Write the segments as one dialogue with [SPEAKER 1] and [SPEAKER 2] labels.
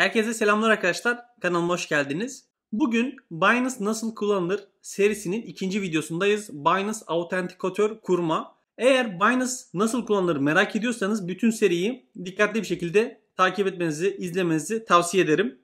[SPEAKER 1] Herkese selamlar arkadaşlar. Kanalıma hoş geldiniz. Bugün Binance nasıl kullanılır serisinin ikinci videosundayız. Binance autentikatör kurma. Eğer Binance nasıl kullanılır merak ediyorsanız bütün seriyi dikkatli bir şekilde takip etmenizi, izlemenizi tavsiye ederim.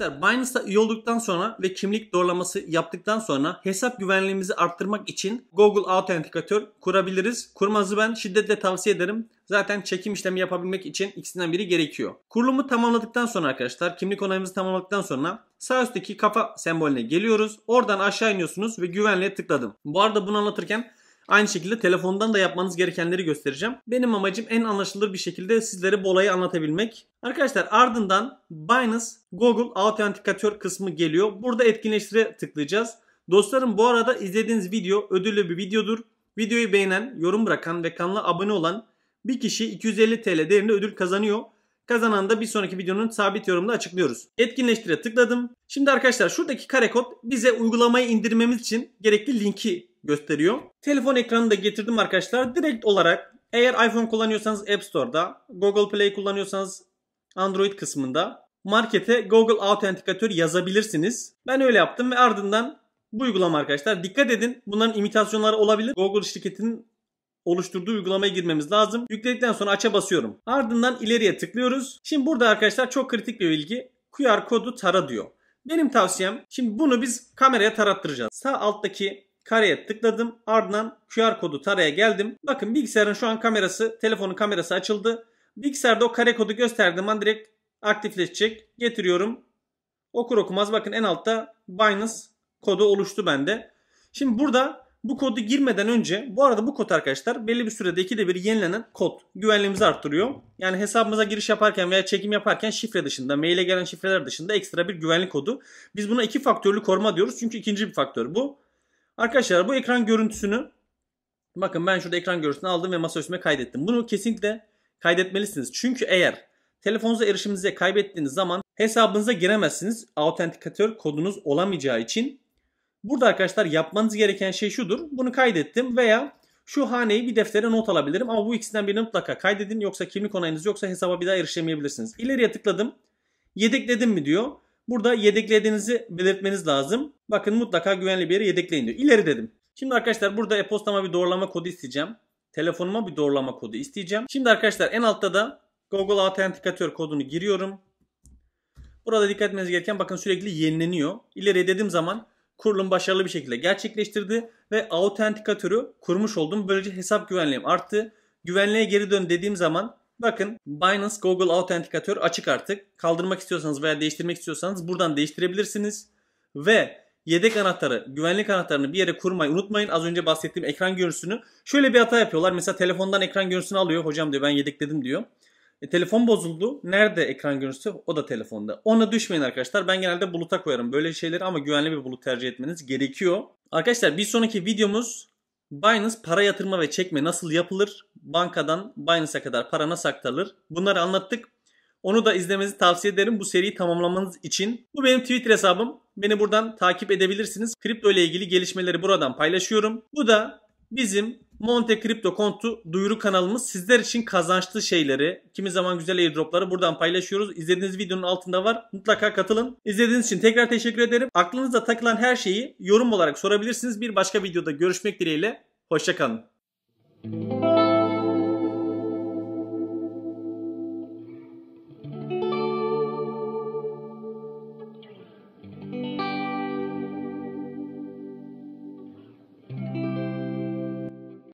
[SPEAKER 1] Arkadaşlar Binance'a üye olduktan sonra ve kimlik doğrulaması yaptıktan sonra hesap güvenliğimizi arttırmak için Google Authenticator kurabiliriz. Kurmanızı ben şiddetle tavsiye ederim. Zaten çekim işlemi yapabilmek için ikisinden biri gerekiyor. Kurulumu tamamladıktan sonra arkadaşlar kimlik onayımızı tamamladıktan sonra sağ üstteki kafa sembolüne geliyoruz. Oradan aşağı iniyorsunuz ve güvenliğe tıkladım. Bu arada bunu anlatırken Aynı şekilde telefondan da yapmanız gerekenleri göstereceğim. Benim amacım en anlaşılır bir şekilde sizlere bu olayı anlatabilmek. Arkadaşlar ardından Binance Google autentikatör kısmı geliyor. Burada etkinleştire tıklayacağız. Dostlarım bu arada izlediğiniz video ödüllü bir videodur. Videoyu beğenen, yorum bırakan ve kanala abone olan bir kişi 250 TL değerinde ödül kazanıyor. Kazanan da bir sonraki videonun sabit yorumunda açıklıyoruz. Etkinleştire tıkladım. Şimdi arkadaşlar şuradaki kare kod bize uygulamayı indirmemiz için gerekli linki gösteriyor. Telefon ekranını da getirdim arkadaşlar. Direkt olarak eğer iPhone kullanıyorsanız App Store'da, Google Play kullanıyorsanız Android kısmında markete Google Authenticator yazabilirsiniz. Ben öyle yaptım ve ardından bu uygulama arkadaşlar dikkat edin bunların imitasyonları olabilir. Google şirketinin oluşturduğu uygulamaya girmemiz lazım. Yükledikten sonra aça basıyorum. Ardından ileriye tıklıyoruz. Şimdi burada arkadaşlar çok kritik bir bilgi. QR kodu tara diyor. Benim tavsiyem şimdi bunu biz kameraya tarattıracağız. Sağ alttaki Kareye tıkladım. Ardından QR kodu taraya geldim. Bakın bilgisayarın şu an kamerası, telefonun kamerası açıldı. Bilgisayarda o kare kodu gösterdiğim an direkt aktifleşecek. Getiriyorum. Okur okumaz bakın en altta Binance kodu oluştu bende. Şimdi burada bu kodu girmeden önce bu arada bu kod arkadaşlar belli bir sürede ikide bir yenilenen kod güvenliğimizi arttırıyor. Yani hesabımıza giriş yaparken veya çekim yaparken şifre dışında maile gelen şifreler dışında ekstra bir güvenlik kodu. Biz buna iki faktörlü koruma diyoruz çünkü ikinci bir faktör bu. Arkadaşlar bu ekran görüntüsünü bakın ben şurada ekran görüntüsünü aldım ve masaüstüme kaydettim. Bunu kesinlikle kaydetmelisiniz. Çünkü eğer telefonunuza erişiminize kaybettiğiniz zaman hesabınıza giremezsiniz. Autentikatör kodunuz olamayacağı için. Burada arkadaşlar yapmanız gereken şey şudur. Bunu kaydettim veya şu haneyi bir deftere not alabilirim ama bu ikisinden birini mutlaka kaydedin yoksa kimlik onayınız yoksa hesaba bir daha erişemeyebilirsiniz. İleriye tıkladım. Yedekledim mi diyor. Burada yedeklediğinizi belirtmeniz lazım. Bakın mutlaka güvenli bir yere yedekleyin diyor. İleri dedim. Şimdi arkadaşlar burada e-postama bir doğrulama kodu isteyeceğim. Telefonuma bir doğrulama kodu isteyeceğim. Şimdi arkadaşlar en altta da Google Authenticator kodunu giriyorum. Burada dikkat etmeniz gereken bakın sürekli yenileniyor. İleri dediğim zaman kurulum başarılı bir şekilde gerçekleştirdi ve autentikatörü kurmuş oldum. Böylece hesap güvenliğim arttı. Güvenliğe geri dön dediğim zaman Bakın Binance Google Authenticator açık artık. Kaldırmak istiyorsanız veya değiştirmek istiyorsanız buradan değiştirebilirsiniz. Ve yedek anahtarı, güvenlik anahtarını bir yere kurmayı unutmayın. Az önce bahsettiğim ekran görüntüsünü. Şöyle bir hata yapıyorlar. Mesela telefondan ekran görüntüsünü alıyor. Hocam diyor ben yedekledim diyor. E, telefon bozuldu. Nerede ekran görüntüsü? O da telefonda. Ona düşmeyin arkadaşlar. Ben genelde buluta koyarım böyle şeyleri ama güvenli bir bulut tercih etmeniz gerekiyor. Arkadaşlar bir sonraki videomuz Binance para yatırma ve çekme nasıl yapılır? Bankadan Binance'a kadar para nasıl aktarılır? Bunları anlattık. Onu da izlemenizi tavsiye ederim bu seriyi tamamlamanız için. Bu benim Twitter hesabım. Beni buradan takip edebilirsiniz. Kripto ile ilgili gelişmeleri buradan paylaşıyorum. Bu da bizim Monte Kripto Kontu duyuru kanalımız sizler için kazançlı şeyleri, kimi zaman güzel airdropları buradan paylaşıyoruz. İzlediğiniz videonun altında var. Mutlaka katılın. İzlediğiniz için tekrar teşekkür ederim. Aklınıza takılan her şeyi yorum olarak sorabilirsiniz. Bir başka videoda görüşmek dileğiyle. Hoşçakalın. Müzik